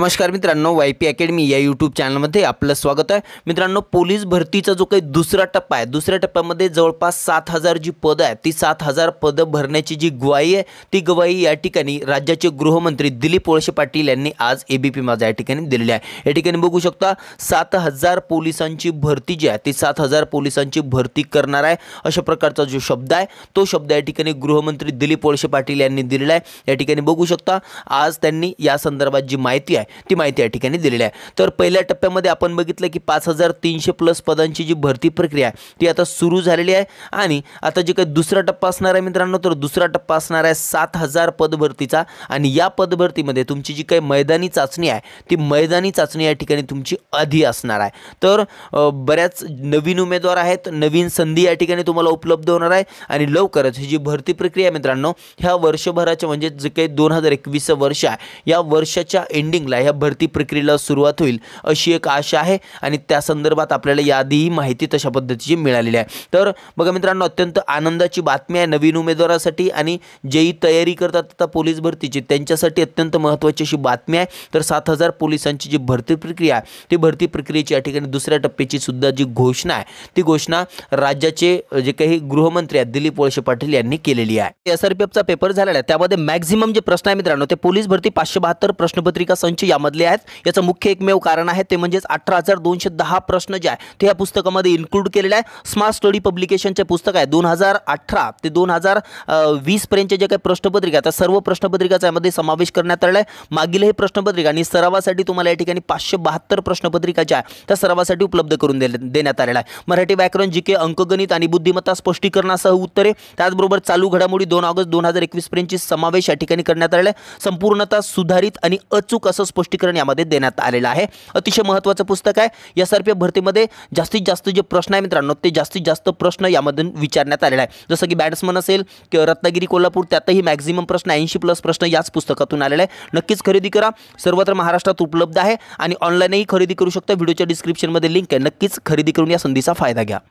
नमस्कार मित्रांनो Y P academy या यूट्यूब चॅनलमध्ये आपलं स्वागत आहे मित्रांनो पोलीस भरतीचा जो काही दुसरा टप्पा आहे दुसऱ्या टप्प्यामध्ये जवळपास सात हजार जी पदं आहेत ती सात हजार पदं भरण्याची जी ग्वाही आहे ती ग्वाही या ठिकाणी राज्याचे गृहमंत्री दिलीप वळसे पाटील यांनी आज ए बी पी माझा या ठिकाणी दिलेली आहे या ठिकाणी बघू शकता सात हजार पोलिसांची भरती जी आहे ती सात हजार पोलिसांची भरती करणार आहे अशा प्रकारचा जो शब्द आहे तो शब्द या ठिकाणी गृहमंत्री दिलीप वळसे पाटील यांनी दिलेला आहे या ठिकाणी बघू शकता आज त्यांनी या संदर्भात जी माहिती आहे ती माहिती या ठिकाणी दिलेली आहे तर पहिल्या टप्प्यामध्ये आपण बघितलं की पाच हजार तीनशे प्लस पदांची जी भरती प्रक्रिया आहे ती आता सुरू झालेली आहे आणि आता जे काही दुसरा टप्पा असणार आहे मित्रांनो तर दुसरा टप्पा असणार आहे सात हजार पदभरतीचा आणि या पदभरतीमध्ये तुमची जी काही मैदानी चाचणी आहे ती मैदानी चाचणी या ठिकाणी तुमची आधी असणार आहे तर बऱ्याच नवीन उमेदवार आहेत नवीन संधी या ठिकाणी तुम्हाला उपलब्ध होणार आहे आणि लवकरच ही जी भरती प्रक्रिया आहे मित्रांनो ह्या वर्षभराच्या म्हणजे जे काही दोन हजार वर्ष आहे या वर्षाच्या एंडिंगला ह्या भरती प्रक्रियेला सुरुवात होईल अशी एक आशा आहे आणि त्या संदर्भात आपल्याला यादीही माहिती तशा पद्धतीची मिळालेली आहे तर बघा मित्रांनो अत्यंत आनंदाची बातमी आहे नवीन उमेदवारासाठी आणि जेही तयारी करतात आता पोलीस भरतीची त्यांच्यासाठी अत्यंत महत्त्वाची अशी बातमी आहे तर सात हजार पोलिसांची जी भरती प्रक्रिया आहे ती भरती प्रक्रियेची या ठिकाणी दुसऱ्या टप्प्याची सुद्धा जी घोषणा आहे ती घोषणा राज्याचे जे काही गृहमंत्री आहेत दिलीप वळसे पाटील यांनी केलेली आहे एसआरपीएफचा पेपर झालेला आहे त्यामध्ये मॅक्झिमम जे प्रश्न आहे मित्रांनो ते पोलीस भरती पाचशे बहात्तर प्रश्नपत्रिका संच यामधले आहेत याचं मुख्य एकमेव कारण आहे ते म्हणजेच अठरा हजार दोनशे दहा प्रश्न जे आहे ते या पुस्तकामध्ये इन्क्लूड केलेले आहे स्मार्ट स्टडी पब्लिकेशनचे पुस्तक आहे दोन हजार अठरा ते दोन हजार वीसपर्यंतचे जे काही प्रश्नपत्रिका त्या सर्व प्रश्नपत्रिकाचा यामध्ये समावेश करण्यात आला आहे मागील हे प्रश्नपत्रिका आणि सरावासाठी तुम्हाला या ठिकाणी पाचशे बहात्तर प्रश्नपत्रिका ज्या आहे त्या सरावासाठी उपलब्ध करून देण्यात आलेला आहे मराठी व्याकरण जी अंकगणित आणि बुद्धिमत्ता स्पष्टीकरणासह उत्तरे त्याचबरोबर चालू घडामोडी दोन ऑगस्ट दोन हजार पर्यंतची समावेश या ठिकाणी करण्यात आलेला आहे संपूर्णता सुधारित आणि अचूक असं स्पष्टीकरण यामध्ये देण्यात आलेलं आहे अतिशय महत्वाचं पुस्तक आहे या भरतीमध्ये जास्तीत जास्त जे प्रश्न आहे मित्रांनो ते जास्तीत जास्त प्रश्न यामधून विचारण्यात आलेला आहे जसं की बॅट्समन असेल किंवा रत्नागिरी कोल्हापूर त्यातही मॅक्झिमम प्रश्न ऐंशी प्लस प्रश्न याच पुस्तकातून आलेला आहे नक्कीच खरेदी करा सर्वत्र महाराष्ट्रात उपलब्ध आहे आणि ऑनलाईनही खरेदी करू शकता व्हिडिओच्या डिस्क्रिप्शनमध्ये लिंक आहे नक्कीच खरेदी करून या संधीचा फायदा घ्या